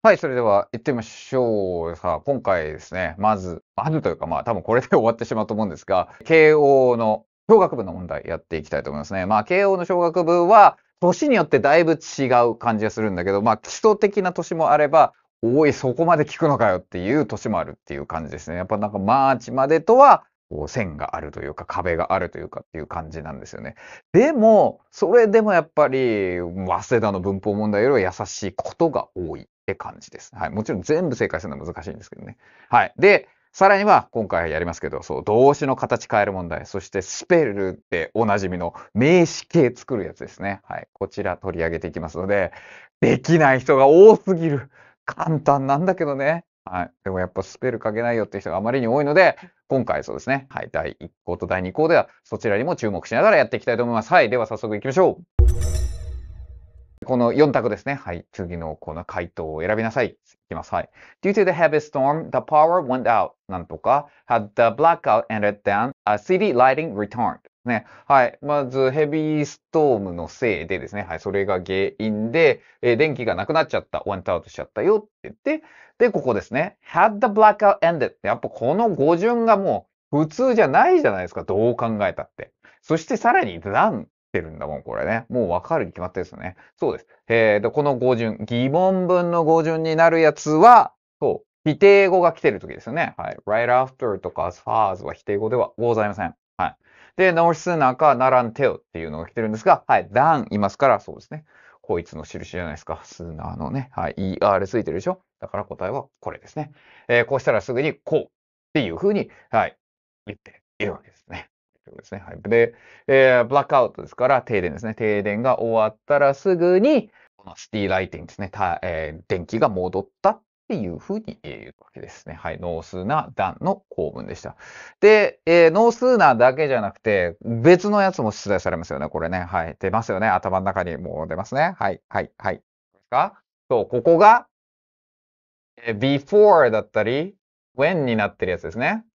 はい、それでは行ってみましょう。さあ、今回ですね、まず、まずというか、まあ、多分これで終わってしまうと思うんですが、慶応の小学部の問題やっていきたいと思いますね。まあ、慶応の小学部は、年によってだいぶ違う感じがするんだけど、まあ、基礎的な年もあれば、おい、そこまで聞くのかよっていう年もあるっていう感じですね。やっぱなんかマーチまでとはこう線があるというか壁があるというかっていう感じなんですよね。でも、それでもやっぱり、早稲田の文法問題よりは優しいことが多いって感じです。はい。もちろん全部正解するのは難しいんですけどね。はい。で、さらには、今回やりますけど、そう、動詞の形変える問題、そしてスペルでおなじみの名詞形作るやつですね。はい。こちら取り上げていきますので、できない人が多すぎる。簡単なんだけどね。はい。でもやっぱスペル書けないよっていう人があまりに多いので、今回そうですね。はい。第1項と第2項では、そちらにも注目しながらやっていきたいと思います。はい。では早速行きましょう。この4択ですね。はい。次のこの回答を選びなさい。いきます。はい。Due to the heavy storm, the power went out. なんとか、had the blackout ended then, a city lighting returned. ね。はい。まず、ヘビーストームのせいでですね。はい。それが原因で、えー、電気がなくなっちゃった。ワンタウトしちゃったよって言って、で、ここですね。had the blackout ended. やっぱこの語順がもう普通じゃないじゃないですか。どう考えたって。そしてさらに t h a ってるんだもん、これね。もうわかるに決まってですね。そうです。えー、で、この語順、疑問文の語順になるやつは、そう、否定語が来てる時ですよね。はい。right after とか as far as は否定語ではございません。で、直すなかならんてよっていうのが来てるんですが、はい、ダンいますから、そうですね。こいつの印じゃないですか。すなのね。はい、ER ついてるでしょだから答えはこれですね。えー、こうしたらすぐにこうっていうふうに、はい、言っているわけですね。ということですね。はい。で、えー、ブラックアウトですから、停電ですね。停電が終わったらすぐに、このシティライティングですね。たえー、電気が戻ったっっていうふうに言うわけですね。はい。ノースーナダンの構文でした。で、えー、ノースーナだけじゃなくて、別のやつも出題されますよね。これね。はい。出ますよね。頭の中にもう出ますね。はい。はい。はい。ですかそう、ここが、えー、before だったり、when になってるやつですね。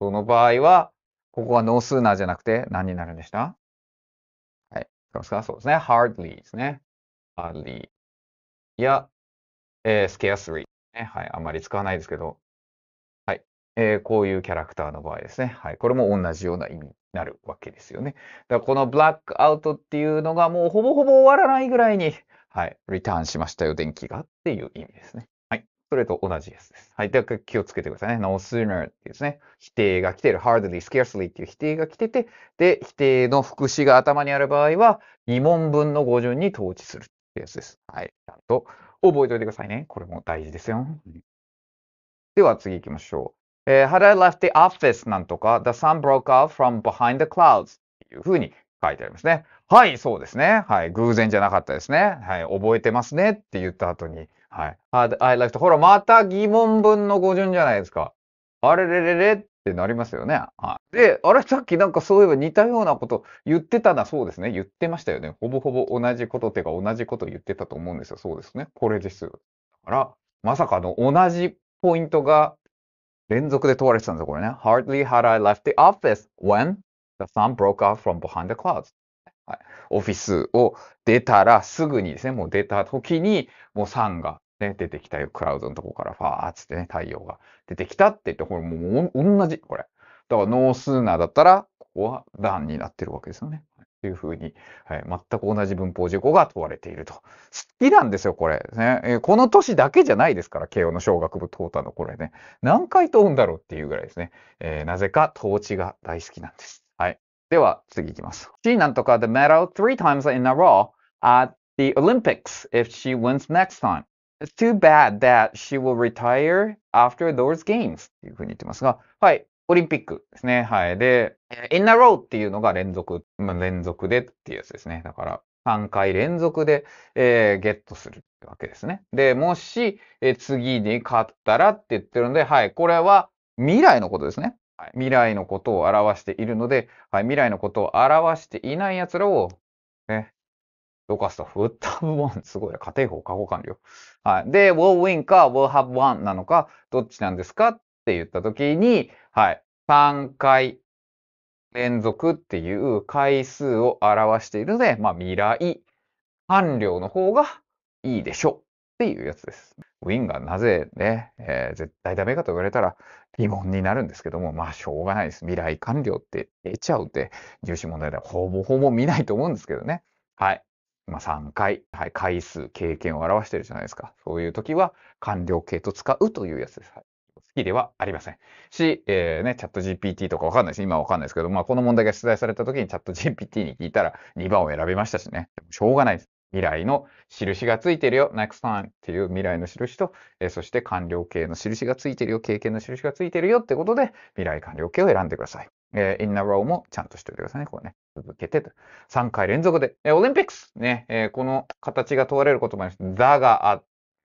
その場合は、ここはノースーナじゃなくて何になるんでしたはい。ですかそうですね。hardly ですね。hardly。いや、えー、スケアスリー、ね。はい。あんまり使わないですけど、はい。えー、こういうキャラクターの場合ですね。はい。これも同じような意味になるわけですよね。だからこのブラックアウトっていうのがもうほぼほぼ終わらないぐらいに、はい。リターンしましたよ、電気がっていう意味ですね。はい。それと同じやつです。はい。だから気をつけてくださいね。no sooner っていうですね。否定が来てる。hardly, scarcely っていう否定が来てて、で、否定の副詞が頭にある場合は、疑問文の語順に統治するってやつです。はい。ちゃんと覚えておいてくださいね。これも大事ですよ。では次行きましょう。えー、Had I left the office なんとか、The sun broke out from behind the clouds っていうふうに書いてありますね。はい、そうですね。はい、偶然じゃなかったですね。はい、覚えてますねって言った後に、はい、Had I left ほら、また疑問文の語順じゃないですか。あれれれれっってなりますよね。はい。で、あれ、さっきなんかそういえば似たようなこと言ってたな、そうですね。言ってましたよね。ほぼほぼ同じことっていうか同じこと言ってたと思うんですよ。そうですね。これです。だから、まさかの同じポイントが連続で問われてたんですよ、これね。Hardly had I left the office when the sun broke out from behind the clouds. はい、オフィスを出たらすぐにですね、もう出た時に、もうサンがね、出てきたよ。クラウドのとこからファーっつってね、太陽が出てきたって言って、これもう同じ、これ。だからノースーナーだったら、ここは段になってるわけですよね。というふうに、はい、全く同じ文法事項が問われていると。好きなんですよ、これ。ね、えー、この年だけじゃないですから、慶応の小学部通ったのこれね。何回通うんだろうっていうぐらいですね。えー、なぜか統治が大好きなんです。はい。では、次いきます。s なんとか the medal three times in a row at the Olympics if she wins next time. It's too bad that she will retire after those games っていうふうに言ってますが、はい。オリンピックですね。はい。で、in a row っていうのが連続、まあ、連続でっていうやつですね。だから、3回連続で、えー、ゲットするってわけですね。で、もし、えー、次に勝ったらって言ってるんで、はい。これは未来のことですね。はい、未来のことを表しているので、はい、未来のことを表していない奴らを、ね、どかすと、フット u ワン。すごい。家庭法、過去完了。はい。で、will win か will have won なのか、どっちなんですかって言ったときに、はい。3回連続っていう回数を表しているので、まあ、未来、完了の方がいいでしょうっていうやつです。ウィンがなぜね、えー、絶対ダメかと言われたら疑問になるんですけども、まあしょうがないです。未来完了って出ちゃうって入試問題ではほぼほぼ見ないと思うんですけどね。はい。まあ、3回、はい、回数、経験を表してるじゃないですか。そういう時は、完了形と使うというやつです。はい、好きではありません。し、えー、ね、チャット GPT とかわかんないし、今わかんないですけど、まあ、この問題が出題された時にチャット GPT に聞いたら2番を選びましたしね。しょうがないです。未来の印がついてるよ、next time っていう未来の印と、えー、そして完了形の印がついてるよ、経験の印がついてるよってことで、未来完了形を選んでください。えー、インナーローもちゃんとしておいてくださいね。こうね。続けてと。3回連続で。えー、オリンピックスね、えー、この形が問われることもあります。ザがあで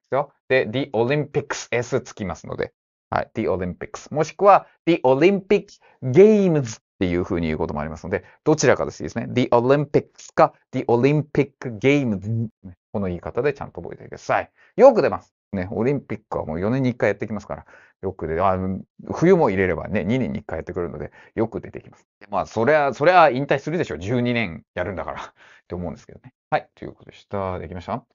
すよ。で、the Olympics S つきますので。はい。the Olympics。もしくは the Olympic Games っていう風に言うこともありますので、どちらかですね。the Olympics か the Olympic Games。この言い方でちゃんと覚えてください。よく出ます。ね、オリンピックはもう4年に1回やってきますから、よくで、あ冬も入れればね、2年に1回やってくるので、よく出てきます。まあ、それは、それは引退するでしょう。12年やるんだからって 思うんですけどね。はい、ということでした。できました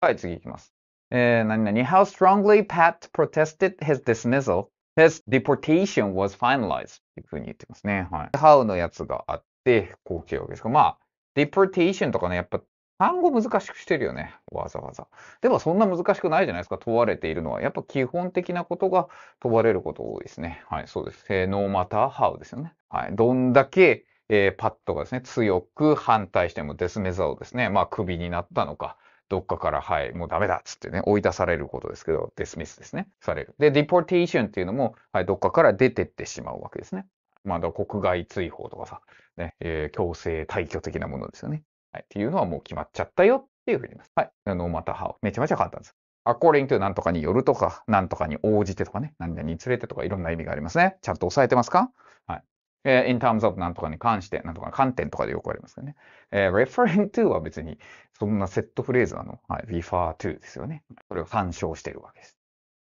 はい、次いきます。えー、何々 How strongly Pat protested his dismissal, his deportation was finalized. っていうふうに言ってますね。はい。How のやつがあって、後継をですか。まあ、deportation とかね、やっぱ単語難しくしてるよね。わざわざ。でもそんな難しくないじゃないですか。問われているのは。やっぱ基本的なことが問われること多いですね。はい、そうです。えー、no matter how ですよね。はい。どんだけ、えー、パッドがですね、強く反対してもデスメザをですね、まあ、クビになったのか。どっかから、はい、もうダメだっつってね、追い出されることですけど、デスミスですね。される。で、ディポーテーションっていうのも、はい、どっかから出てってしまうわけですね。まあ、国外追放とかさ、ね、えー、強制退去的なものですよね。はい、っていうのはもう決まっちゃったよっていうふうに言います。はい。あの、また h めちゃめちゃ簡単です。according to なんとかによるとか、なんとかに応じてとかね、何々に連れてとかいろんな意味がありますね。ちゃんと押さえてますかはい。え in terms of なんとかに関して、なんとか観点とかでよくありますよね。えー、referring to は別にそんなセットフレーズなの。はい。refer to ですよね。それを参照しているわけです。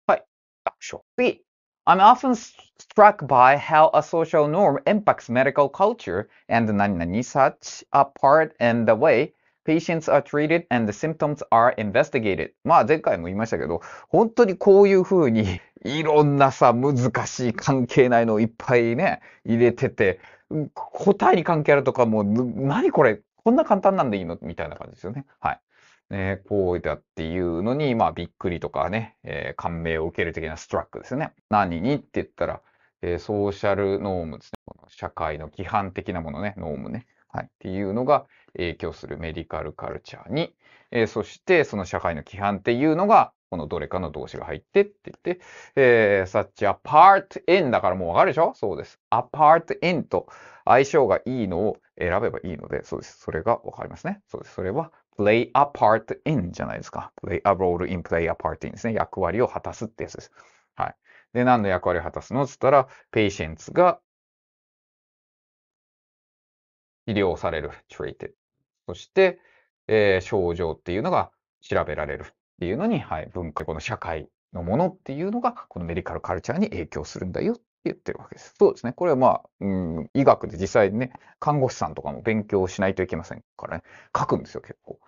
はい。楽勝。次。I'm often struck by how a social norm impacts medical culture and 何々 such a part in the way patients are treated and the symptoms are investigated. まあ前回も言いましたけど、本当にこういうふうにいろんなさ、難しい関係ないのをいっぱいね、入れてて、答えに関係あるとかもう、何これこんな簡単なんでいいのみたいな感じですよね。はい。ね、こうだっていうのに、まあ、びっくりとかね、えー、感銘を受ける的なストラックですよね。何にって言ったら、えー、ソーシャルノームですね。この社会の規範的なものね、ノームね。はい。っていうのが影響するメディカルカルチャーに、えー、そしてその社会の規範っていうのが、このどれかの動詞が入ってって言って、えー、such apart in だからもうわかるでしょそうです。apart in と相性がいいのを選べばいいので、そうです。それがわかりますね。そうです。それは play a part in じゃないですか。play a role in, play a part in ですね。役割を果たすってやつです。はい。で、何の役割を果たすのっつったら、patients が医療される、treated。そして、えー、症状っていうのが調べられるっていうのに、はい、文化、この社会のものっていうのが、このメディカルカルチャーに影響するんだよっ言ってるわけです。そうですね。これはまあ、うん、医学で実際にね、看護師さんとかも勉強しないといけませんからね、書くんですよ、結構。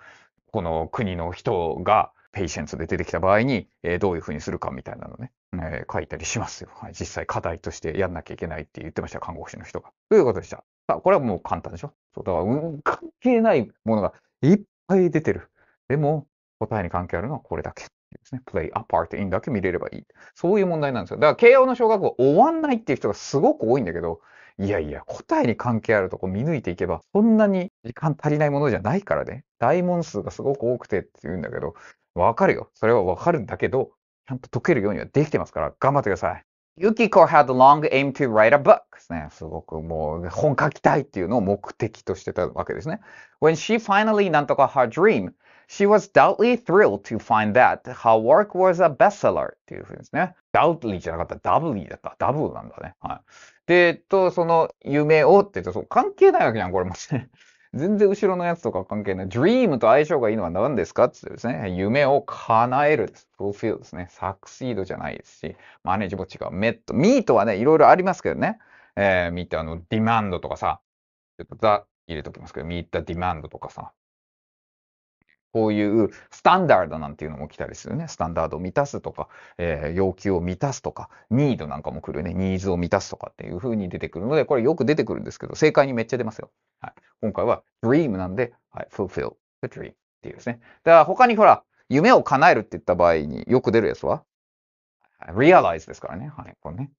この国の人が、ペイシェンツで出てきた場合に、えー、どういうふうにするかみたいなのね、えー、書いたりしますよ、はい。実際課題としてやんなきゃいけないって言ってました、看護師の人が。ということでした。あ、これはもう簡単でしょそう、だから、うん、関係ないものがいっぱい出てる。でも、答えに関係あるのはこれだけ。ですね。play a part in だけ見れればいい。そういう問題なんですよ。だから、慶応の小学校終わんないっていう人がすごく多いんだけど、いやいや、答えに関係あるとこ見抜いていけば、そんなに時間足りないものじゃないからね。大問数がすごく多くてって言うんだけど、わかるよ。それはわかるんだけど、ちゃんと解けるようにはできてますから、頑張ってください。Yukiko had long aim to write a book ですね。すごくもう本書きたいっていうのを目的としてたわけですね。When she finally なんとか her dream She was doubtly thrilled to find that her work was a bestseller っていうふうですね。doubtly じゃなかった。doubly だった。ダブルなんだね。はい。で、と、その夢をって言うと、そう関係ないわけじゃん、これも 全然後ろのやつとか関係ない。dream と相性がいいのは何ですかって言ってですね。夢を叶えるです。fulfill ですね。succeed じゃないですし、マネージも違う。met。meet はね、いろいろありますけどね。えー、meet あの、demand とかさ。ちょっと t 入れときますけど、meet the demand とかさ。こういうスタンダードなんていうのも来たりするね。スタンダードを満たすとか、えー、要求を満たすとか、ニードなんかも来るね。ニーズを満たすとかっていう風に出てくるので、これよく出てくるんですけど、正解にめっちゃ出ますよ。はい、今回は dream なんで、はい、fulfill the dream っていうですね。だから他にほら、夢を叶えるって言った場合によく出るやつは、realize ですからね。はい、これね。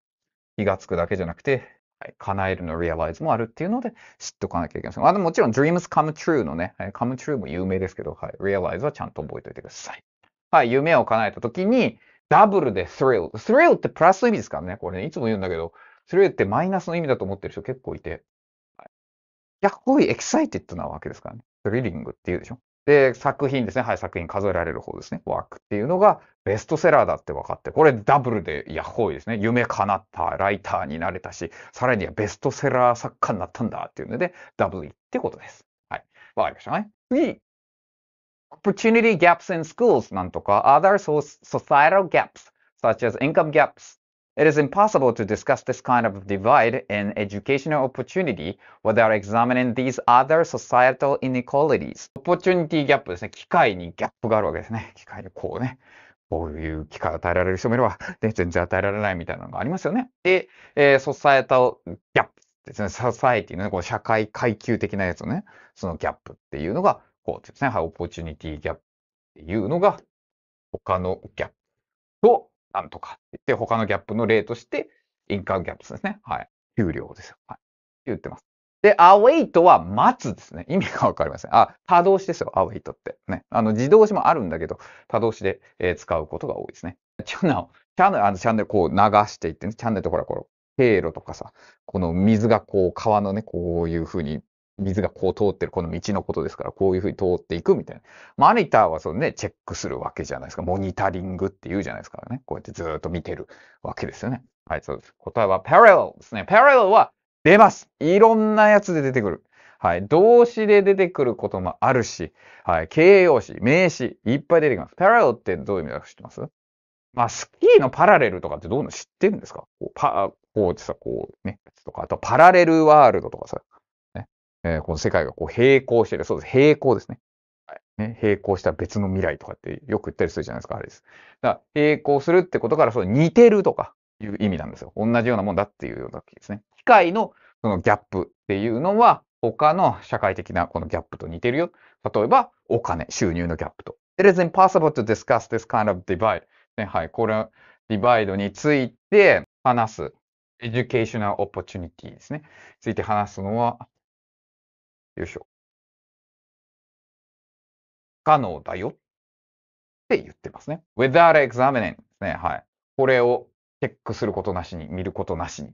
気がつくだけじゃなくて、はい、叶えるの realize もあるっていうので知っておかなきゃいけません。あもちろん dreams come true のね、come true も有名ですけど、はい、realize はちゃんと覚えておいてください。はい、夢を叶えた時にダブルで thrill。thrill ってプラスの意味ですからね。これね、いつも言うんだけど、thrill ってマイナスの意味だと思ってる人結構いて、はい、やっこい excited なわけですからね。thrilling って言うでしょ。で、作品ですね。はい、作品数えられる方ですね。ワークっていうのがベストセラーだって分かって、これダブルでヤッホーですね。夢叶った、ライターになれたし、さらにはベストセラー作家になったんだっていうので、ダブルイってことです。はい。わかりましたね。次。opportunity gaps in schools なんとか、other societal gaps such as income gaps It is impossible to discuss this kind of divide in educational opportunity without examining these other societal inequalities. Opportunity gap ですね。機会にギャップがあるわけですね。機会にこうね。こういう機会を与えられる人もいれば、ね、全然与えられないみたいなのがありますよね。で、えー、ソサエタルギャップですね。ソサエティの、ね、こう社会階級的なやつね。そのギャップっていうのが、こうですね。はい、オポチュニティギャップっていうのが、他のギャップとなんとかって言って、他のギャップの例として、インカムギャップですね。はい。給料ですよ。はい。言ってます。で、アウェイトは待つですね。意味がわかりません。あ、多動詞ですよ、アウェイトって。ね。あの、自動詞もあるんだけど、多動詞で、えー、使うことが多いですね。チャンネル、チャンネル、あの、チャンネルこう流していってね、チャンネルってほら、こう、経路とかさ、この水がこう、川のね、こういうふうに水がこう通ってるこの道のことですから、こういうふうに通っていくみたいな。マニターはそのね、チェックするわけじゃないですか。モニタリングっていうじゃないですかね。こうやってずっと見てるわけですよね。はい、そうです。答えは parallel ですね。parallel は出ます。いろんなやつで出てくる。はい。動詞で出てくることもあるし、はい。形容詞、名詞、いっぱい出てきます。parallel ってどういう意味だか知ってますまあ、スキーのパラレルとかってどういうの知ってるんですかこう、パ、こうってさ、こうね、とか、あとパラレルワールドとかさ、えー、この世界がこう並行してる。そうです。並行ですね。はい、ね並行した別の未来とかってよく言ったりするじゃないですか。あれです。だから、並行するってことから、そ似てるとかいう意味なんですよ。同じようなもんだっていうようなですね。機械のそのギャップっていうのは、他の社会的なこのギャップと似てるよ。例えば、お金、収入のギャップと。It is impossible to discuss this kind of divide. ね、はい、これ、ディバイドについて話す。educational opportunity ですね。ついて話すのはよいしょ。不可能だよって言ってますね。without examining ですね。はい。これをチェックすることなしに、見ることなしに。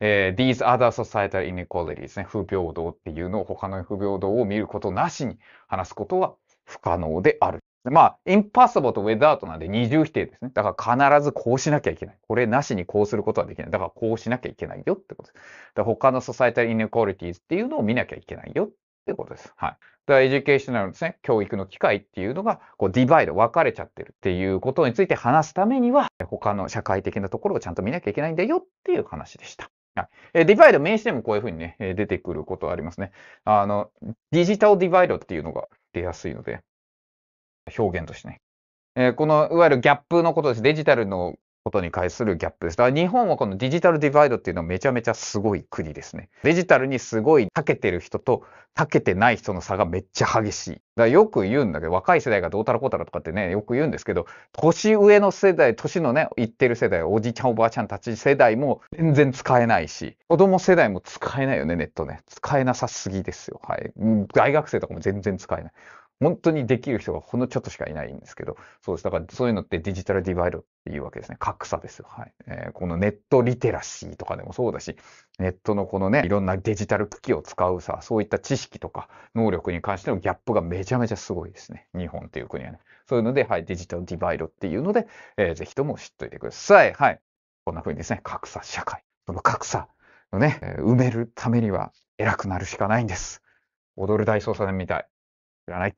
えー、these other societal inequalities ですね。不平等っていうのを、他の不平等を見ることなしに話すことは不可能である。まあ、impossible と without なんで二重否定ですね。だから必ずこうしなきゃいけない。これなしにこうすることはできない。だからこうしなきゃいけないよってことです。だ他のソサイタルイ a l i リティーズっていうのを見なきゃいけないよってことです。はい。だからエデュケーショナルですね。教育の機会っていうのが、こう、ディバイド、分かれちゃってるっていうことについて話すためには、他の社会的なところをちゃんと見なきゃいけないんだよっていう話でした。はい。えディバイド、名詞でもこういうふうにね、出てくることはありますね。あの、ディジタルディバイドっていうのが出やすいので、表現としてね。えー、この、いわゆるギャップのことです。デジタルのことに対するギャップです。だから日本はこのデジタルディバイドっていうのはめちゃめちゃすごい国ですね。デジタルにすごい長けてる人と長けてない人の差がめっちゃ激しい。だよく言うんだけど、若い世代がどうたらこうたらとかってね、よく言うんですけど、年上の世代、年のね、行ってる世代、おじいちゃんおばあちゃんたち世代も全然使えないし、子供世代も使えないよね、ネットね。使えなさすぎですよ。はい。大学生とかも全然使えない。本当にできる人がほんのちょっとしかいないんですけど、そうです。だからそういうのってデジタルディバイドっていうわけですね。格差ですよ。はい。えー、このネットリテラシーとかでもそうだし、ネットのこのね、いろんなデジタル機器を使うさ、そういった知識とか能力に関してのギャップがめちゃめちゃすごいですね。日本っていう国はね。そういうので、はい、デジタルディバイドっていうので、えー、ぜひとも知っといてください。はい。こんな風にですね、格差社会。その格差のね、埋めるためには偉くなるしかないんです。踊る大捜査線みたい。知らない。